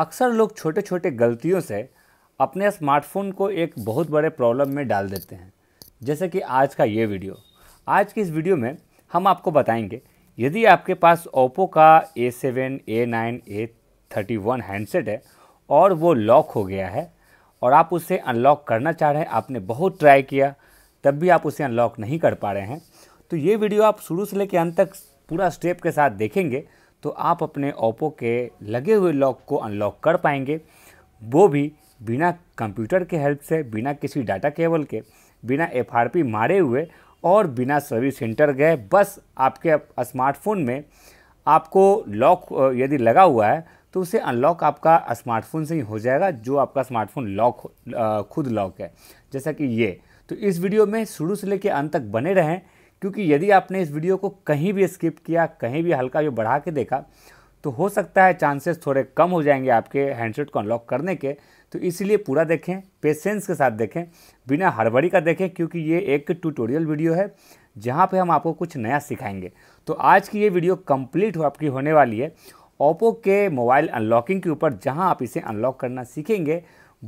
अक्सर लोग छोटे छोटे गलतियों से अपने स्मार्टफोन को एक बहुत बड़े प्रॉब्लम में डाल देते हैं जैसे कि आज का ये वीडियो आज की इस वीडियो में हम आपको बताएंगे यदि आपके पास ओप्पो का A seven A nine A thirty one handset है और वो लॉक हो गया है और आप उसे अनलॉक करना चाह रहे हैं आपने बहुत ट्राई किया तब भी आप उसे अनलॉक नहीं कर पा रहे हैं तो ये वीडियो आप शुरू से लेकर अंत तक पूरा स्टेप के साथ देखेंगे तो आप अपने ओप्पो के लगे हुए लॉक को अनलॉक कर पाएंगे वो भी बिना कंप्यूटर के हेल्प से बिना किसी डाटा केबल के बिना एफआरपी मारे हुए और बिना सर्विस सेंटर गए बस आपके स्मार्टफोन में आपको लॉक यदि लगा हुआ है तो उसे अनलॉक आपका स्मार्टफोन से ही हो जाएगा जो आपका स्मार्टफोन लॉक खुद लॉक है जैसा कि ये तो इस वीडियो में शुरू से लेकर अंत तक बने रहें क्योंकि यदि आपने इस वीडियो को कहीं भी स्किप किया कहीं भी हल्का भी बढ़ा के देखा तो हो सकता है चांसेस थोड़े कम हो जाएंगे आपके हैंडसेट को अनलॉक करने के तो इसलिए पूरा देखें पेशेंस के साथ देखें बिना हड़बड़ी का देखें क्योंकि ये एक ट्यूटोरियल वीडियो है जहाँ पर हम आपको कुछ नया सिखाएंगे तो आज की ये वीडियो कम्प्लीट हो आपकी होने वाली है ओप्पो के मोबाइल अनलॉकिंग के ऊपर जहाँ आप इसे अनलॉक करना सीखेंगे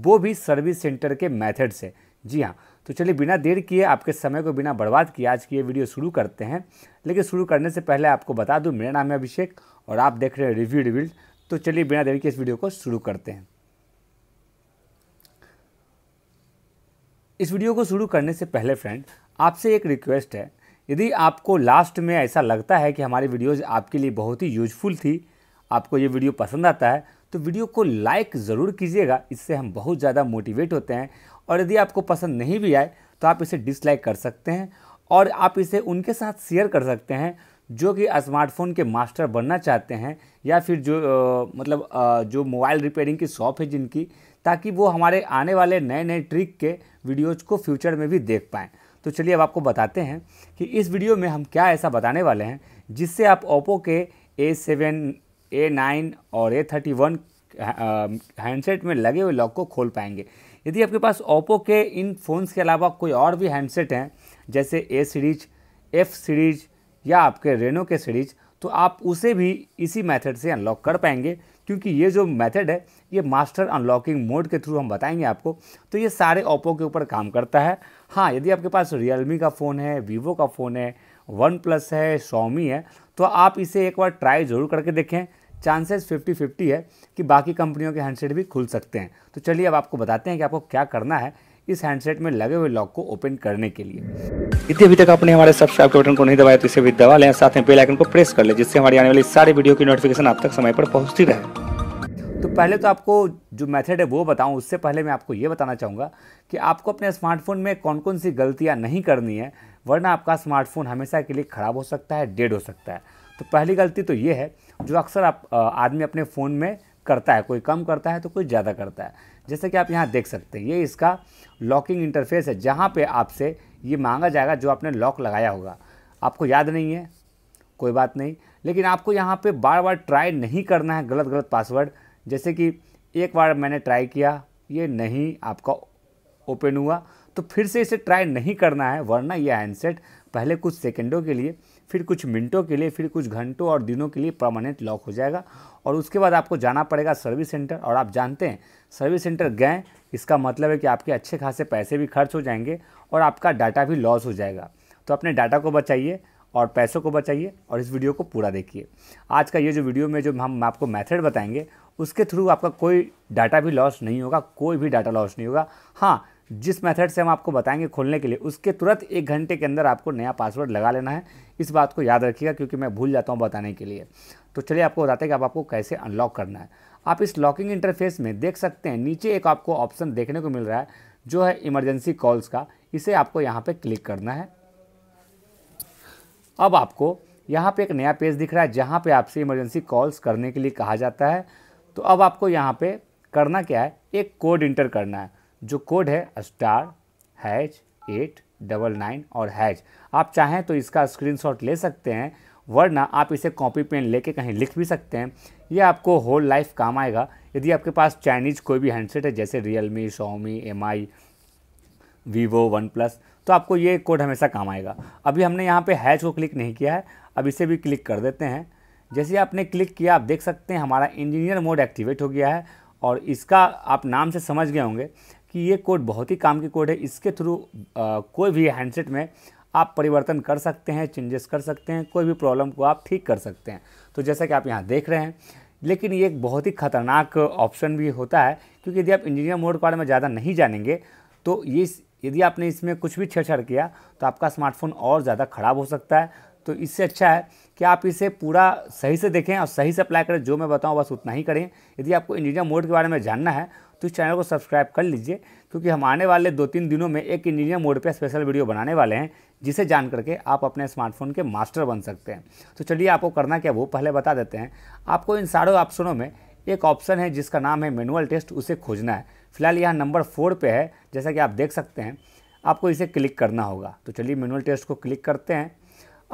वो भी सर्विस सेंटर के मेथड से जी हाँ तो चलिए बिना देर किए आपके समय को बिना बर्बाद किए आज की ये वीडियो शुरू करते हैं लेकिन शुरू करने से पहले आपको बता दूँ मेरा नाम है अभिषेक और आप देख रहे हैं रिव्यू रिव्यू तो चलिए बिना देर के इस वीडियो को शुरू करते हैं इस वीडियो को शुरू करने से पहले फ्रेंड आपसे एक रिक्वेस्ट है यदि आपको लास्ट में ऐसा लगता है कि हमारी वीडियोज़ आपके लिए बहुत ही यूजफुल थी आपको ये वीडियो पसंद आता है तो वीडियो को लाइक ज़रूर कीजिएगा इससे हम बहुत ज़्यादा मोटिवेट होते हैं और यदि आपको पसंद नहीं भी आए तो आप इसे डिसलाइक कर सकते हैं और आप इसे उनके साथ शेयर कर सकते हैं जो कि स्मार्टफ़ोन के मास्टर बनना चाहते हैं या फिर जो आ, मतलब आ, जो मोबाइल रिपेयरिंग की शॉप है जिनकी ताकि वो हमारे आने वाले नए नए ट्रिक के वीडियोज़ को फ्यूचर में भी देख पाएँ तो चलिए अब आपको बताते हैं कि इस वीडियो में हम क्या ऐसा बताने वाले हैं जिससे आप ओप्पो के ए सेवन ए नाइन और ए थर्टी वन हैंडसेट में लगे हुए लॉक को खोल पाएंगे यदि आपके पास ओप्पो के इन फ़ोन्स के अलावा कोई और भी हैंडसेट हैं जैसे ए सीरीज एफ़ सीरीज या आपके रेनो के सीरीज तो आप उसे भी इसी मेथड से अनलॉक कर पाएंगे क्योंकि ये जो मेथड है ये मास्टर अनलॉकिंग मोड के थ्रू हम बताएंगे आपको तो ये सारे ओप्पो के ऊपर काम करता है हाँ यदि आपके पास रियलमी का फ़ोन है वीवो का फ़ोन है वन प्लस है शॉमी है तो आप इसे एक बार ट्राई ज़रूर करके देखें चांसेस फिफ्टी फिफ्टी है कि बाकी कंपनियों के हैंडसेट भी खुल सकते हैं तो चलिए अब आपको बताते हैं कि आपको क्या करना है इस हैंडसेट में लगे हुए लॉक को ओपन करने के लिए यदि अभी तक आपने हमारे सब्सक्राइब के बटन को नहीं दबाया तो इसे भी दबा लें साथ में बेल आइकन को प्रेस कर लें जिससे हमारी आने वाली सारी वीडियो की नोटिफिकेशन आप तक समय पर पहुंचती रहे तो पहले तो आपको जो मेथड है वो बताऊं उससे पहले मैं आपको ये बताना चाहूँगा कि आपको अपने स्मार्टफोन में कौन कौन सी गलतियाँ नहीं करनी है वरना आपका स्मार्टफोन हमेशा के लिए ख़राब हो सकता है डेड हो सकता है तो पहली गलती तो ये है जो अक्सर आप आदमी अपने फ़ोन में करता है कोई कम करता है तो कोई ज़्यादा करता है जैसे कि आप यहाँ देख सकते हैं ये इसका लॉकिंग इंटरफेस है जहाँ पे आपसे ये मांगा जाएगा जो आपने लॉक लगाया होगा आपको याद नहीं है कोई बात नहीं लेकिन आपको यहाँ पे बार बार ट्राई नहीं करना है गलत गलत पासवर्ड जैसे कि एक बार मैंने ट्राई किया ये नहीं आपका ओपन हुआ तो फिर से इसे ट्राई नहीं करना है वरना यह हैंडसेट पहले कुछ सेकेंडों के लिए फिर कुछ मिनटों के लिए फिर कुछ घंटों और दिनों के लिए परमानेंट लॉक हो जाएगा और उसके बाद आपको जाना पड़ेगा सर्विस सेंटर और आप जानते हैं सर्विस सेंटर गए इसका मतलब है कि आपके अच्छे खासे पैसे भी खर्च हो जाएंगे और आपका डाटा भी लॉस हो जाएगा तो अपने डाटा को बचाइए और पैसों को बचाइए और इस वीडियो को पूरा देखिए आज का ये जो वीडियो में जो हम आपको मेथड बताएंगे उसके थ्रू आपका कोई डाटा भी लॉस नहीं होगा कोई भी डाटा लॉस नहीं होगा हाँ जिस मेथड से हम आपको बताएंगे खोलने के लिए उसके तुरंत एक घंटे के अंदर आपको नया पासवर्ड लगा लेना है इस बात को याद रखिएगा क्योंकि मैं भूल जाता हूँ बताने के लिए तो चलिए आपको बताते हैं कि आप आपको कैसे अनलॉक करना है आप इस लॉकिंग इंटरफेस में देख सकते हैं नीचे एक आपको ऑप्शन देखने को मिल रहा है जो है इमरजेंसी कॉल्स का इसे आपको यहाँ पर क्लिक करना है अब आपको यहाँ पे एक नया पेज दिख रहा है जहाँ पे आपसे इमरजेंसी कॉल्स करने के लिए कहा जाता है तो अब आपको यहाँ पे करना क्या है एक कोड इंटर करना है जो कोड है star hash eight double nine और हैज आप चाहें तो इसका स्क्रीनशॉट ले सकते हैं वरना आप इसे कॉपी पेन लेके कहीं लिख भी सकते हैं ये आपको होल लाइफ काम आएगा यदि आपके पास चाइनीज कोई भी हैंडसेट है जैसे Realme Xiaomi M I Vivo OnePlus तो आपको ये कोड हमेशा काम आएगा अभी हमने यहाँ पे हैच को क्लिक नहीं किया है अब इसे भी क्लिक कर देते हैं जैसे आपने क्लिक किया आप देख सकते हैं हमारा इंजीनियर मोड एक्टिवेट हो गया है और इसका आप नाम से समझ गए होंगे कि ये कोड बहुत ही काम की कोड है इसके थ्रू कोई भी हैंडसेट में आप परिवर्तन कर सकते हैं चेंजेस कर सकते हैं कोई भी प्रॉब्लम को आप ठीक कर सकते हैं तो जैसा कि आप यहाँ देख रहे हैं लेकिन ये एक बहुत ही खतरनाक ऑप्शन भी होता है क्योंकि यदि आप इंजीनियर मोड के बारे में ज़्यादा नहीं जानेंगे तो ये यदि आपने इसमें कुछ भी छेड़छाड़ किया तो आपका स्मार्टफोन और ज़्यादा ख़राब हो सकता है तो इससे अच्छा है कि आप इसे पूरा सही से देखें और सही से अप्लाई करें जो मैं बताऊं बस उतना ही करें यदि आपको इंजीनियर मोड के बारे में जानना है तो इस चैनल को सब्सक्राइब कर लीजिए क्योंकि हम आने वाले दो तीन दिनों में एक इंजीनियर मोड पर स्पेशल वीडियो बनाने वाले हैं जिसे जान करके आप अपने स्मार्टफोन के मास्टर बन सकते हैं तो चलिए आपको करना क्या वो पहले बता देते हैं आपको इन सारे ऑप्शनों में एक ऑप्शन है जिसका नाम है मैनुअल टेस्ट उसे खोजना है फिलहाल यहाँ नंबर फोर पे है जैसा कि आप देख सकते हैं आपको इसे क्लिक करना होगा तो चलिए मैनुअल टेस्ट को क्लिक करते हैं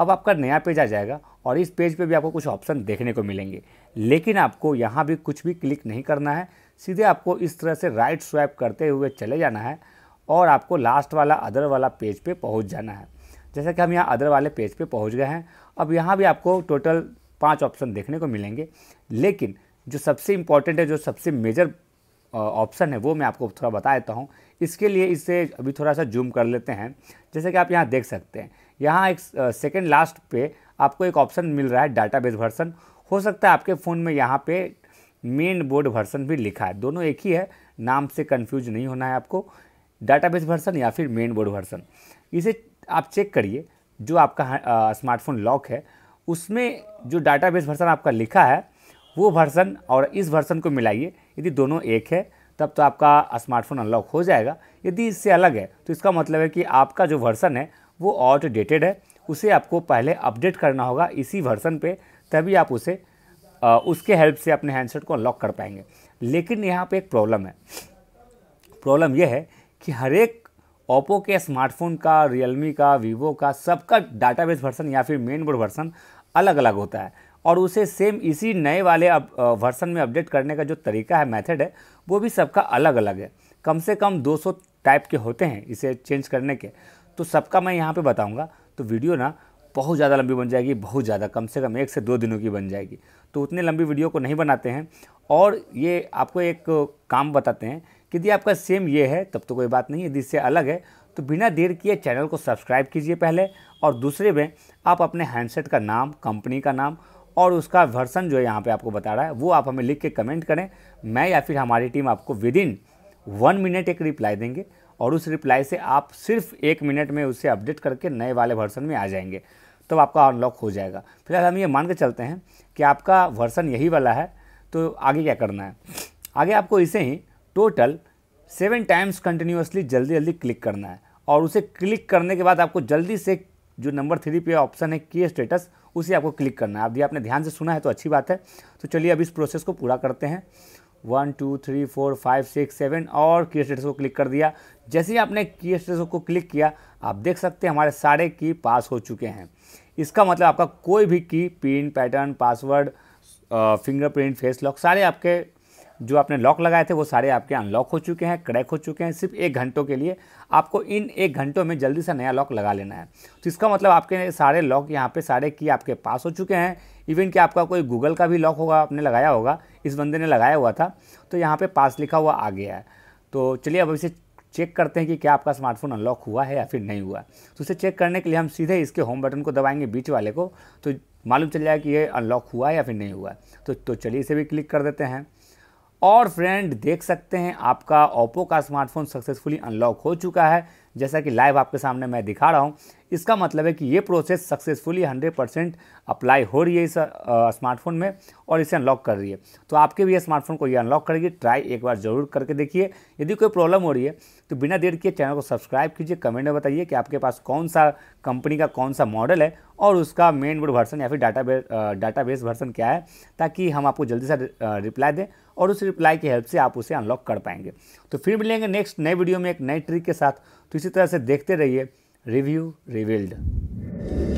अब आपका नया पेज आ जाएगा और इस पेज पे भी आपको कुछ ऑप्शन देखने को मिलेंगे लेकिन आपको यहाँ भी कुछ भी क्लिक नहीं करना है सीधे आपको इस तरह से राइट स्वैप करते हुए चले जाना है और आपको लास्ट वाला अदर वाला पेज पे पहुँच जाना है जैसा कि हम यहाँ अदर वाले पेज पे पहुँच गए हैं अब यहाँ भी आपको टोटल पाँच ऑप्शन देखने को मिलेंगे लेकिन जो सबसे इम्पॉर्टेंट है जो सबसे मेजर ऑप्शन है वो मैं आपको थोड़ा बता देता हूँ इसके लिए इसे अभी थोड़ा सा जूम कर लेते हैं जैसे कि आप यहाँ देख सकते हैं यहाँ एक सेकेंड लास्ट पे आपको एक ऑप्शन मिल रहा है डाटाबेस वर्सन हो सकता है आपके फ़ोन में यहाँ पे मेन बोर्ड वर्सन भी लिखा है दोनों एक ही है नाम से कन्फ्यूज नहीं होना है आपको डाटाबेस वर्सन या फिर मेन बोर्ड वर्सन इसे आप चेक करिए जो आपका स्मार्टफोन लॉक है उसमें जो डाटाबेस वर्सन आपका लिखा है वो वर्सन और इस वर्सन को मिलाइए यदि दोनों एक है तब तो आपका स्मार्टफोन अनलॉक हो जाएगा यदि इससे अलग है तो इसका मतलब है कि आपका जो वर्सन है वो आउट डेटेड है उसे आपको पहले अपडेट करना होगा इसी वर्सन पे तभी आप उसे आ, उसके हेल्प से अपने हैंडसेट को अनलॉक कर पाएंगे लेकिन यहाँ पे एक प्रॉब्लम है प्रॉब्लम यह है कि हर एक ओप्पो के स्मार्टफोन का रियलमी का वीवो का सबका डाटाबेस वर्सन या फिर मेन बोर्ड वर्सन अलग अलग होता है और उसे सेम इसी नए वाले अब वर्सन में अपडेट करने का जो तरीका है मेथड है वो भी सबका अलग अलग है कम से कम 200 टाइप के होते हैं इसे चेंज करने के तो सबका मैं यहाँ पे बताऊँगा तो वीडियो ना बहुत ज़्यादा लंबी बन जाएगी बहुत ज़्यादा कम से कम एक से दो दिनों की बन जाएगी तो उतने लंबी वीडियो को नहीं बनाते हैं और ये आपको एक काम बताते हैं कि यदि आपका सेम ये है तब तो कोई बात नहीं यदि इससे अलग है तो बिना देर किए चैनल को सब्सक्राइब कीजिए पहले और दूसरे में आप अपने हैंडसेट का नाम कंपनी का नाम और उसका वर्सन जो है यहाँ पे आपको बता रहा है वो आप हमें लिख के कमेंट करें मैं या फिर हमारी टीम आपको विद इन वन मिनट एक रिप्लाई देंगे और उस रिप्लाई से आप सिर्फ एक मिनट में उसे अपडेट करके नए वाले वर्सन में आ जाएंगे तब तो आपका अनलॉक हो जाएगा फिलहाल हम ये मान के चलते हैं कि आपका वर्सन यही वाला है तो आगे क्या करना है आगे आपको इसे ही टोटल सेवन टाइम्स कंटिन्यूसली जल्दी जल्दी क्लिक करना है और उसे क्लिक करने के बाद आपको जल्दी से जो नंबर थ्री पे ऑप्शन है की स्टेटस उसे आपको क्लिक करना है अभी आपने ध्यान से सुना है तो अच्छी बात है तो चलिए अब इस प्रोसेस को पूरा करते हैं one two three four five six seven और की स्टेटस को क्लिक कर दिया जैसे ही आपने की स्टेटस को क्लिक किया आप देख सकते हैं हमारे सारे की पास हो चुके हैं इसका मतलब आपका कोई भी की pin pattern password fingerprint face lock सारे आपके जो आपने लॉक लगाए थे वो सारे आपके अनलॉक हो चुके हैं क्रैक हो चुके हैं सिर्फ एक घंटों के लिए आपको इन एक घंटों में जल्दी से नया लॉक लगा लेना है तो इसका मतलब आपके सारे लॉक यहाँ पे सारे की आपके पास हो चुके हैं इवन कि आपका कोई गूगल का भी लॉक होगा आपने लगाया होगा इस बंदे ने लगाया हुआ था तो यहाँ पे पास लिखा हुआ आ गया है तो चलिए अब इसे चेक करते हैं कि क्या आपका स्मार्टफोन अनलॉक हुआ है या फिर नहीं हुआ तो इसे चेक करने के लिए हम सीधे इसके होम बटन को दबाएंगे बीच वाले को तो मालूम चल जाएगा कि ये अनलॉक हुआ है या फिर नहीं हुआ तो, तो चलिए इसे भी क्लिक कर देते हैं और फ्रेंड देख सकते हैं आपका ओप्पो का स्मार्टफोन सक्सेसफुली अनलॉक हो चुका है जैसा कि लाइव आपके सामने मैं दिखा रहा हूँ इसका मतलब है कि ये प्रोसेस सक्सेसफुली 100 परसेंट अप्लाई हो रही है इस स्मार्टफोन में और इसे अनलॉक कर रही है तो आपके भी स्मार्टफोन को ये अनलॉक करेगी ट्राई एक बार ज़रूर करके देखिए यदि कोई प्रॉब्लम हो रही है तो बिना देर के चैनल को सब्सक्राइब कीजिए कमेंट में बताइए कि आपके पास कौन सा कंपनी का कौन सा मॉडल है और उसका मेन बोर्ड वर्सन या फिर डाटा डाटा बेस वर्सन क्या है ताकि हम आपको जल्दी से रिप्लाई दें और उस रिप्लाई की हेल्प से आप उसे अनलॉक कर पाएंगे तो फिर मिलेंगे नेक्स्ट नए वीडियो में एक नई ट्रिक के साथ तो इसी तरह से देखते रहिए रिव्यू रिविल्ड